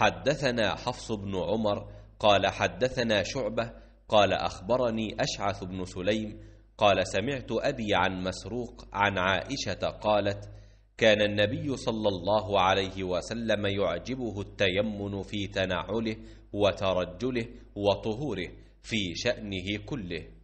حدثنا حفص بن عمر قال حدثنا شعبة قال أخبرني أشعث بن سليم قال سمعت أبي عن مسروق عن عائشة قالت كان النبي صلى الله عليه وسلم يعجبه التيمن في تنعله وترجله وطهوره في شأنه كله